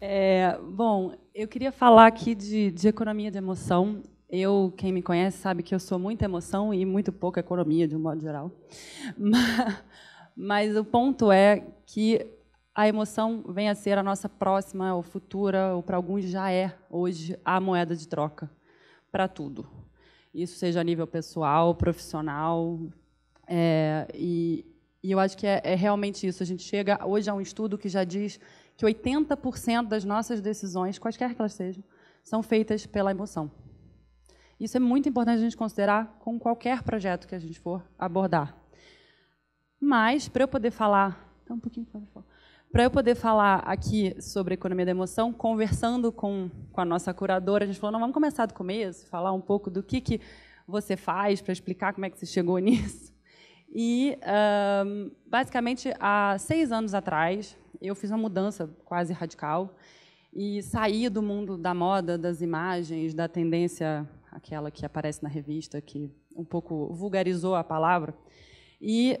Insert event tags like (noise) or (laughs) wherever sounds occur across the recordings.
É, bom, eu queria falar aqui de, de economia de emoção. Eu, quem me conhece, sabe que eu sou muita emoção e muito pouca economia, de um modo geral. Mas, (laughs) mas o ponto é que a emoção vem a ser a nossa próxima ou futura, ou para alguns já é hoje, a moeda de troca para tudo. Isso seja a nível pessoal, profissional. É, e, e eu acho que é, é realmente isso. A gente chega hoje a um estudo que já diz que 80% das nossas decisões, quaisquer que elas sejam, são feitas pela emoção. Isso é muito importante a gente considerar com qualquer projeto que a gente for abordar. Mas, para eu poder falar. Está um pouquinho Para eu poder falar aqui sobre economia da emoção, conversando com, com a nossa curadora, a gente falou: não, vamos começar do começo, falar um pouco do que, que você faz para explicar como é que você chegou (laughs) nisso. E, um, basicamente, há seis anos atrás, eu fiz uma mudança quase radical e saí do mundo da moda, das imagens, da tendência, aquela que aparece na revista, que um pouco vulgarizou a palavra, e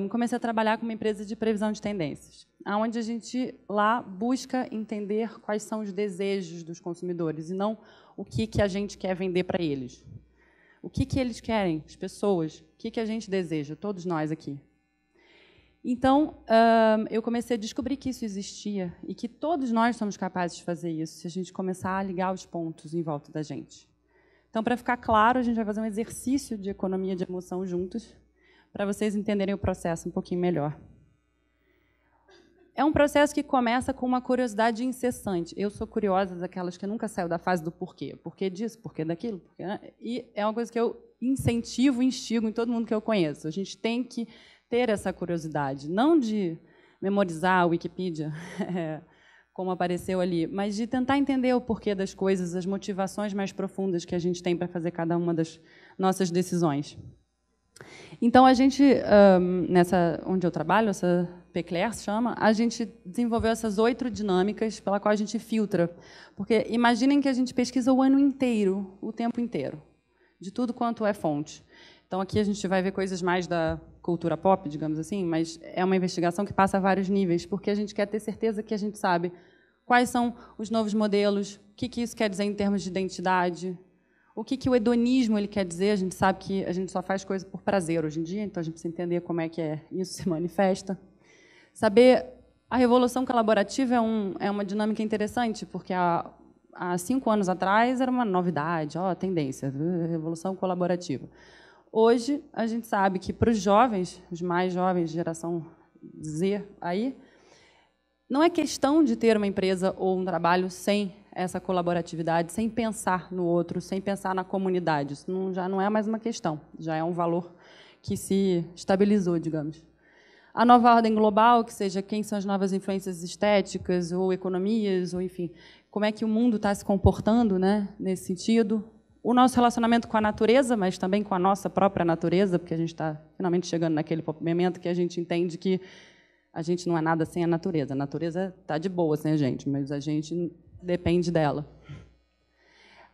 um, comecei a trabalhar com uma empresa de previsão de tendências, aonde a gente lá busca entender quais são os desejos dos consumidores e não o que, que a gente quer vender para eles o que, que eles querem, as pessoas, o que, que a gente deseja, todos nós aqui. Então, hum, eu comecei a descobrir que isso existia e que todos nós somos capazes de fazer isso se a gente começar a ligar os pontos em volta da gente. Então, para ficar claro, a gente vai fazer um exercício de economia de emoção juntos, para vocês entenderem o processo um pouquinho melhor. É um processo que começa com uma curiosidade incessante. Eu sou curiosa daquelas que nunca saiu da fase do porquê. Porquê disso, porquê daquilo. Porquê, né? E é uma coisa que eu incentivo, instigo em todo mundo que eu conheço. A gente tem que ter essa curiosidade, não de memorizar a Wikipedia, (laughs) é, como apareceu ali, mas de tentar entender o porquê das coisas, as motivações mais profundas que a gente tem para fazer cada uma das nossas decisões. Então, a gente, nessa onde eu trabalho, essa Pecler chama, a gente desenvolveu essas oito dinâmicas pela qual a gente filtra. Porque imaginem que a gente pesquisa o ano inteiro, o tempo inteiro, de tudo quanto é fonte. Então aqui a gente vai ver coisas mais da cultura pop, digamos assim, mas é uma investigação que passa a vários níveis, porque a gente quer ter certeza que a gente sabe quais são os novos modelos, o que, que isso quer dizer em termos de identidade, o que, que o hedonismo ele quer dizer? A gente sabe que a gente só faz coisa por prazer hoje em dia, então a gente precisa entender como é que é isso se manifesta saber a revolução colaborativa é, um, é uma dinâmica interessante, porque há, há cinco anos atrás era uma novidade, ó, tendência, uh, revolução colaborativa. Hoje, a gente sabe que para os jovens, os mais jovens, geração Z aí, não é questão de ter uma empresa ou um trabalho sem essa colaboratividade, sem pensar no outro, sem pensar na comunidade. Isso não, já não é mais uma questão, já é um valor que se estabilizou, digamos a nova ordem global, que seja quem são as novas influências estéticas ou economias, ou enfim, como é que o mundo está se comportando né, nesse sentido. O nosso relacionamento com a natureza, mas também com a nossa própria natureza, porque a gente está finalmente chegando naquele momento que a gente entende que a gente não é nada sem a natureza. A natureza está de boa sem a gente, mas a gente depende dela.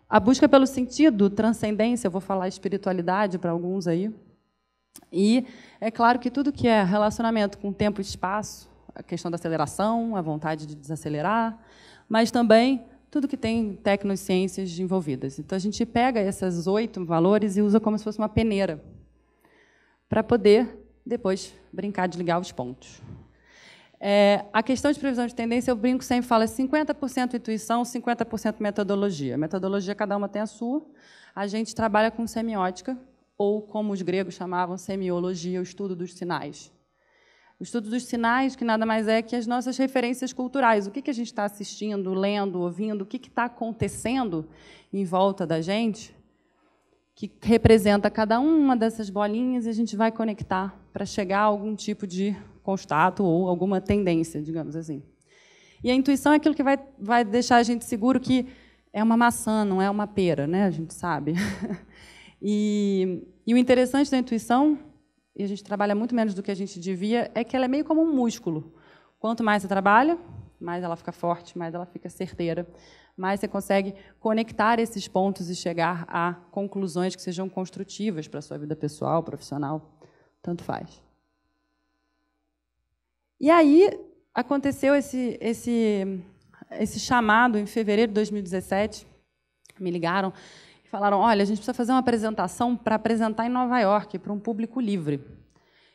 A busca pelo sentido, transcendência, eu vou falar espiritualidade para alguns aí, e é claro que tudo que é relacionamento com tempo e espaço, a questão da aceleração, a vontade de desacelerar, mas também tudo que tem tecnosciências envolvidas. Então, a gente pega esses oito valores e usa como se fosse uma peneira, para poder depois brincar de ligar os pontos. É, a questão de previsão de tendência, eu brinco sempre, fala 50% intuição, 50% metodologia. Metodologia, cada uma tem a sua. A gente trabalha com semiótica, ou como os gregos chamavam semiologia, o estudo dos sinais. O estudo dos sinais, que nada mais é que as nossas referências culturais. O que, que a gente está assistindo, lendo, ouvindo, o que está acontecendo em volta da gente, que representa cada uma dessas bolinhas e a gente vai conectar para chegar a algum tipo de constato ou alguma tendência, digamos assim. E a intuição é aquilo que vai, vai deixar a gente seguro que é uma maçã, não é uma pera, né? a gente sabe. (laughs) E, e o interessante da intuição, e a gente trabalha muito menos do que a gente devia, é que ela é meio como um músculo. Quanto mais você trabalha, mais ela fica forte, mais ela fica certeira, mais você consegue conectar esses pontos e chegar a conclusões que sejam construtivas para a sua vida pessoal, profissional, tanto faz. E aí aconteceu esse, esse, esse chamado em fevereiro de 2017, me ligaram falaram: olha, a gente precisa fazer uma apresentação para apresentar em Nova York, para um público livre.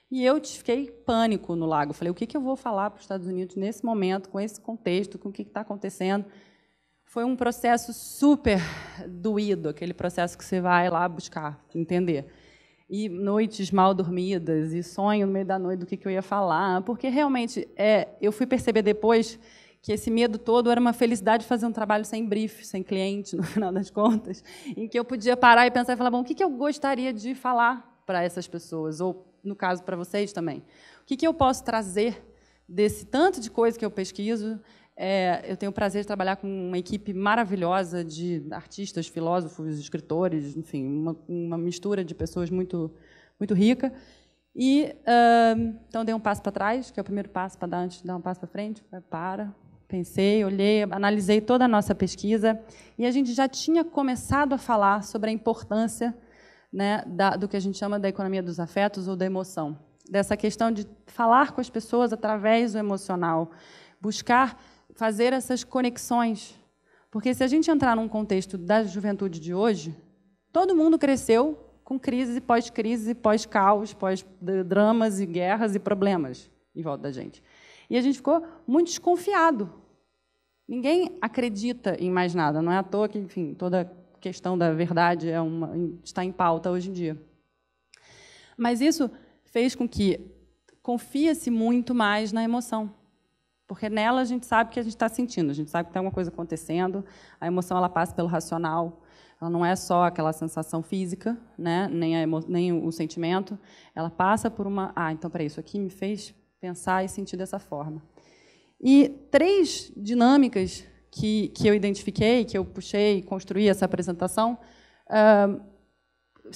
E eu fiquei pânico no lago. Falei: o que, que eu vou falar para os Estados Unidos nesse momento, com esse contexto, com o que está acontecendo? Foi um processo super doído, aquele processo que você vai lá buscar, entender. E noites mal dormidas, e sonho no meio da noite do que, que eu ia falar, porque realmente é, eu fui perceber depois que esse medo todo era uma felicidade de fazer um trabalho sem brief, sem cliente, (laughs) no final das contas, em que eu podia parar e pensar e falar, bom, o que eu gostaria de falar para essas pessoas, ou, no caso, para vocês também? O que eu posso trazer desse tanto de coisa que eu pesquiso? É, eu tenho o prazer de trabalhar com uma equipe maravilhosa de artistas, filósofos, escritores, enfim, uma, uma mistura de pessoas muito, muito rica. E, uh, então, dei um passo para trás, que é o primeiro passo para dar antes de dar um passo para frente. Para, pensei, olhei, analisei toda a nossa pesquisa e a gente já tinha começado a falar sobre a importância né, da, do que a gente chama da economia dos afetos ou da emoção, dessa questão de falar com as pessoas através do emocional, buscar fazer essas conexões, porque se a gente entrar num contexto da juventude de hoje, todo mundo cresceu com crise, pós-crise, pós-caos, pós-dramas e guerras e problemas em volta da gente. E a gente ficou muito desconfiado Ninguém acredita em mais nada, não é à toa que, enfim, toda questão da verdade é uma, está em pauta hoje em dia. Mas isso fez com que confia-se muito mais na emoção, porque nela a gente sabe o que a gente está sentindo, a gente sabe que tem alguma coisa acontecendo, a emoção ela passa pelo racional, ela não é só aquela sensação física, né? nem, emo... nem o sentimento, ela passa por uma. Ah, então peraí, isso aqui me fez pensar e sentir dessa forma. E três dinâmicas que, que eu identifiquei, que eu puxei, construí essa apresentação, uh,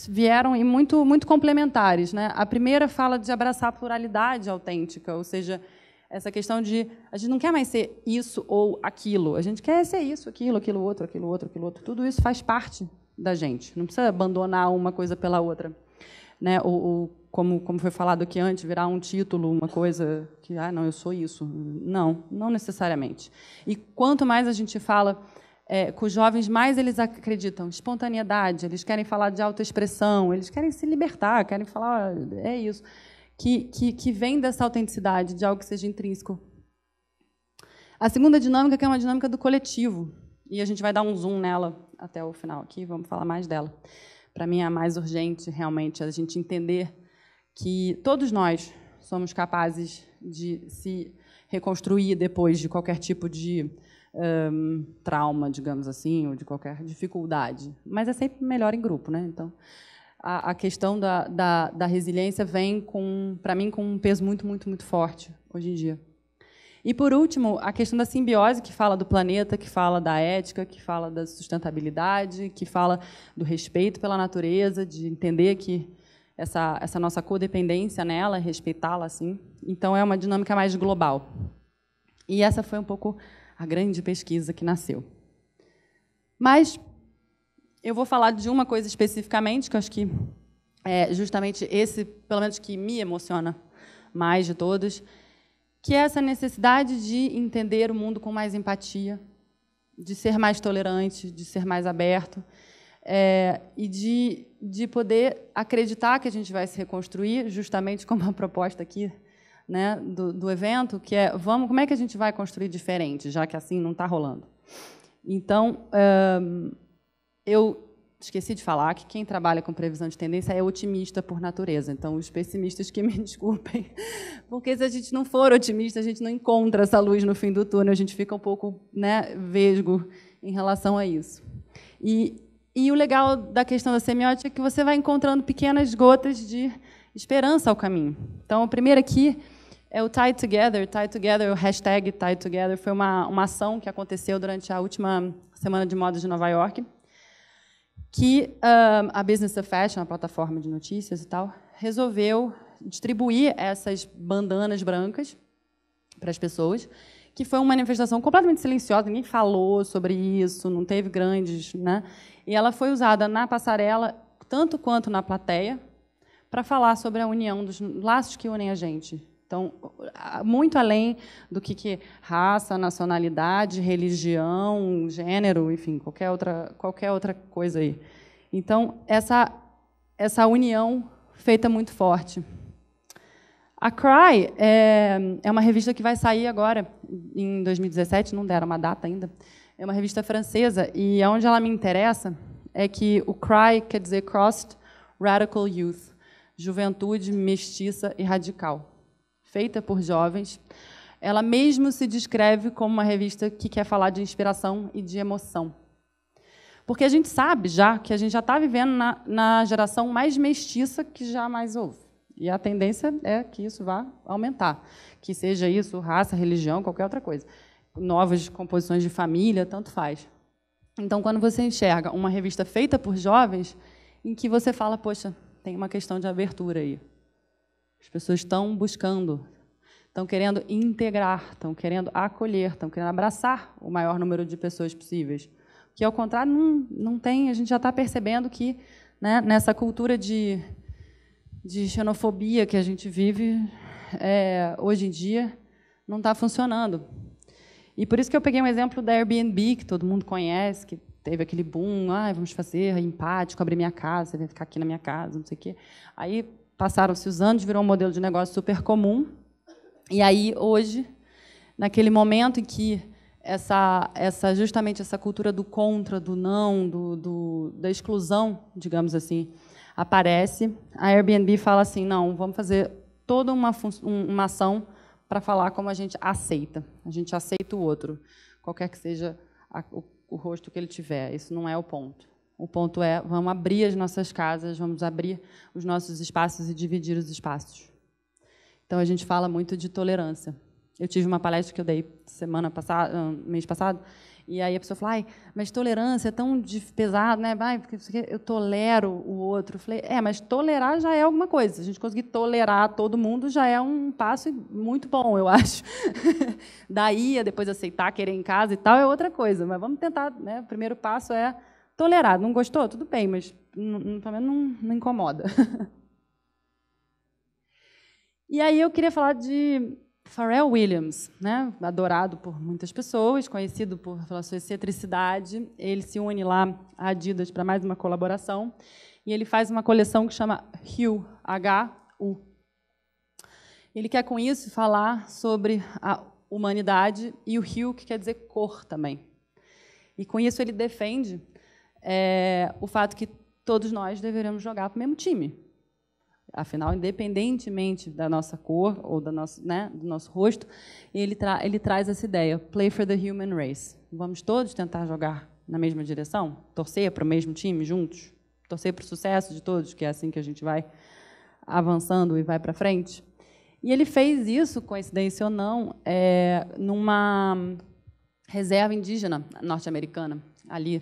vieram e muito, muito complementares. Né? A primeira fala de abraçar a pluralidade autêntica, ou seja, essa questão de a gente não quer mais ser isso ou aquilo, a gente quer ser isso, aquilo, aquilo outro, aquilo outro, aquilo outro. Tudo isso faz parte da gente. Não precisa abandonar uma coisa pela outra né, ou, ou como, como foi falado aqui antes, virar um título, uma coisa que, ah, não, eu sou isso. Não, não necessariamente. E quanto mais a gente fala é, com os jovens, mais eles acreditam. Espontaneidade, eles querem falar de autoexpressão, eles querem se libertar, querem falar, é isso. Que, que, que vem dessa autenticidade, de algo que seja intrínseco. A segunda dinâmica, que é uma dinâmica do coletivo, e a gente vai dar um zoom nela até o final aqui, vamos falar mais dela para mim, é mais urgente realmente é a gente entender que todos nós somos capazes de se reconstruir depois de qualquer tipo de um, trauma, digamos assim, ou de qualquer dificuldade. Mas é sempre melhor em grupo, né? Então, a, a questão da, da, da resiliência vem, para mim, com um peso muito, muito, muito forte hoje em dia. E, por último, a questão da simbiose, que fala do planeta, que fala da ética, que fala da sustentabilidade, que fala do respeito pela natureza, de entender que essa, essa nossa codependência nela, respeitá-la assim. Então, é uma dinâmica mais global. E essa foi um pouco a grande pesquisa que nasceu. Mas eu vou falar de uma coisa especificamente, que eu acho que é justamente esse, pelo menos que me emociona mais de todos, que é essa necessidade de entender o mundo com mais empatia, de ser mais tolerante, de ser mais aberto é, e de, de poder acreditar que a gente vai se reconstruir, justamente como a proposta aqui né, do, do evento, que é vamos, como é que a gente vai construir diferente, já que assim não está rolando. Então, eh, eu esqueci de falar que quem trabalha com previsão de tendência é otimista por natureza. Então, os pessimistas que me (laughs) desculpem, porque se a gente não for otimista, a gente não encontra essa luz no fim do túnel, a gente fica um pouco né, vesgo em relação a isso. E, e o legal da questão da semiótica é que você vai encontrando pequenas gotas de esperança ao caminho. Então, o primeiro aqui é o Tie Together. Tie Together, o hashtag Tie Together, foi uma, uma ação que aconteceu durante a última semana de moda de Nova York que um, a Business of Fashion, a plataforma de notícias e tal, resolveu distribuir essas bandanas brancas para as pessoas, que foi uma manifestação completamente silenciosa, ninguém falou sobre isso, não teve grandes... Né? E ela foi usada na passarela, tanto quanto na plateia, para falar sobre a união, dos laços que unem a gente, então, muito além do que, que, raça, nacionalidade, religião, gênero, enfim, qualquer outra, qualquer outra coisa aí. Então, essa, essa união feita muito forte. A Cry é, é uma revista que vai sair agora, em 2017, não deram uma data ainda. É uma revista francesa, e onde ela me interessa é que o Cry quer dizer Crossed Radical Youth, juventude mestiça e radical feita por jovens. Ela mesmo se descreve como uma revista que quer falar de inspiração e de emoção. Porque a gente sabe já que a gente já está vivendo na, na geração mais mestiça que jamais houve. E a tendência é que isso vá aumentar, que seja isso raça, religião, qualquer outra coisa. Novas composições de família, tanto faz. Então, quando você enxerga uma revista feita por jovens, em que você fala, poxa, tem uma questão de abertura aí. As pessoas estão buscando, estão querendo integrar, estão querendo acolher, estão querendo abraçar o maior número de pessoas possíveis. Que, ao contrário, não, não tem, a gente já está percebendo que né, nessa cultura de, de xenofobia que a gente vive é, hoje em dia, não está funcionando. E por isso que eu peguei um exemplo da Airbnb, que todo mundo conhece, que teve aquele boom, ah, vamos fazer empático, abrir minha casa, você vai ficar aqui na minha casa, não sei o quê. Aí passaram-se os anos, virou um modelo de negócio super comum. E aí, hoje, naquele momento em que essa, essa justamente essa cultura do contra, do não, do, do, da exclusão, digamos assim, aparece, a Airbnb fala assim, não, vamos fazer toda uma, uma ação para falar como a gente aceita. A gente aceita o outro, qualquer que seja a, o, o rosto que ele tiver. Isso não é o ponto. O ponto é, vamos abrir as nossas casas, vamos abrir os nossos espaços e dividir os espaços. Então a gente fala muito de tolerância. Eu tive uma palestra que eu dei semana passada, ah, mês passado, e aí a pessoa falou, mas tolerância é tão pesado, né? Vai, porque eu tolero o outro. Eu falei, é, mas tolerar já é alguma coisa. A gente conseguir tolerar todo mundo já é um passo muito bom, eu (laughs) acho. Daí, depois aceitar, querer em casa e tal, é outra coisa. Mas vamos tentar, né? O primeiro passo é tolerado. Não gostou? Tudo bem, mas também não, não incomoda. (laughs) e aí eu queria falar de Pharrell Williams, né? adorado por muitas pessoas, conhecido por pela sua excentricidade. Ele se une lá à Adidas para mais uma colaboração e ele faz uma coleção que chama Hue, H-U. Ele quer, com isso, falar sobre a humanidade e o Hue, que quer dizer cor também. E, com isso, ele defende é, o fato que todos nós deveremos jogar para o mesmo time. Afinal, independentemente da nossa cor ou da nossa, né, do nosso rosto, ele, tra ele traz essa ideia: play for the human race. Vamos todos tentar jogar na mesma direção? Torcer para o mesmo time juntos? Torcer para o sucesso de todos, que é assim que a gente vai avançando e vai para frente? E ele fez isso, coincidência ou não, é, numa reserva indígena norte-americana, ali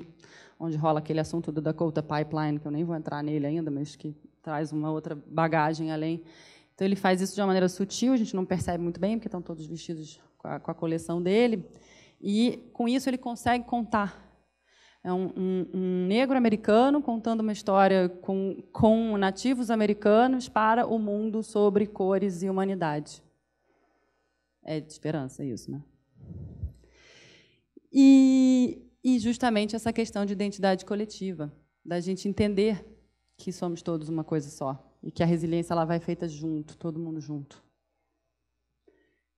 onde rola aquele assunto do Dakota Pipeline, que eu nem vou entrar nele ainda, mas que traz uma outra bagagem além. Então, ele faz isso de uma maneira sutil, a gente não percebe muito bem, porque estão todos vestidos com a, com a coleção dele. E, com isso, ele consegue contar. É um, um, um negro americano contando uma história com, com nativos americanos para o mundo sobre cores e humanidade. É de esperança isso, né? E e justamente essa questão de identidade coletiva, da gente entender que somos todos uma coisa só e que a resiliência ela vai feita junto, todo mundo junto.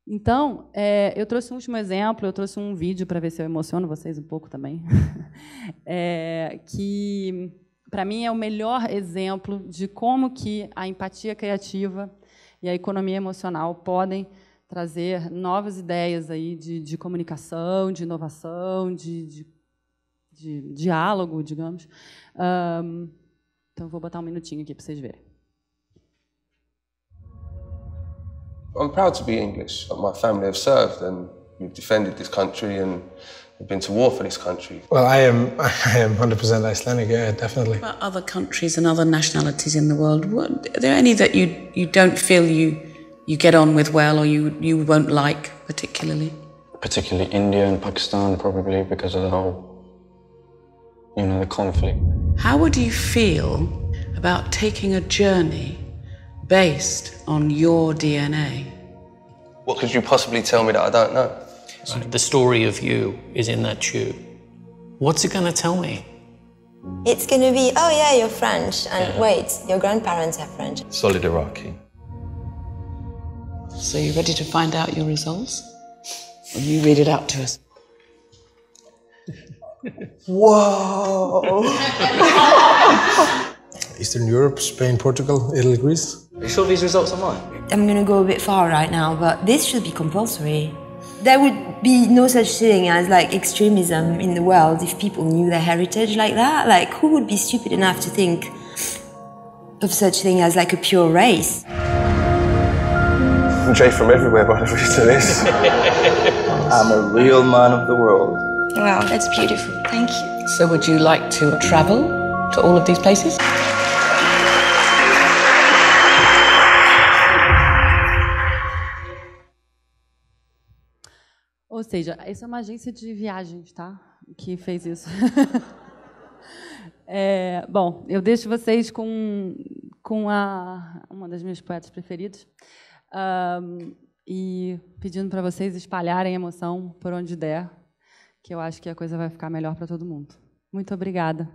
Então, é, eu trouxe um último exemplo, eu trouxe um vídeo para ver se eu emociono vocês um pouco também, (laughs) é, que para mim é o melhor exemplo de como que a empatia criativa e a economia emocional podem trazer novas ideias aí de, de comunicação, de inovação, de, de de diálogo, digamos. Um, então, vou botar um minutinho aqui para vocês verem. I'm proud to be English. My family have served and we've defended this country and we've been to war for this country. Well, I am, (laughs) I am 100% Icelandic, yeah, definitely. What about other countries and other nationalities in the world, what, are there any that you, you don't feel you, you get on with well or you, you won't like particularly? Particularly India and Pakistan, probably, because of the whole you know, the conflict. How would you feel about taking a journey based on your DNA? What could you possibly tell me that I don't know? So the story of you is in that tube. What's it going to tell me? It's going to be, oh yeah, you're French, and yeah. wait, your grandparents are French. Solid Iraqi. So you are ready to find out your results? you read it out to us? Whoa! (laughs) Eastern Europe, Spain, Portugal, Italy, Greece. Are you sure these results are mine? I'm gonna go a bit far right now, but this should be compulsory. There would be no such thing as like extremism in the world if people knew their heritage like that. Like, who would be stupid enough to think of such thing as like a pure race? I'm Jay from everywhere, by the way, to this. (laughs) I'm a real man of the world. Wow, that's beautiful. Thank you. So would you like to travel to all of these places? Ou seja, essa é uma agência de viagens, tá? Que fez isso. (laughs) é, bom, eu deixo vocês com, com a, uma das minhas poetas preferidas. Um, e pedindo para vocês espalharem emoção por onde der, que eu acho que a coisa vai ficar melhor para todo mundo. Muito obrigada.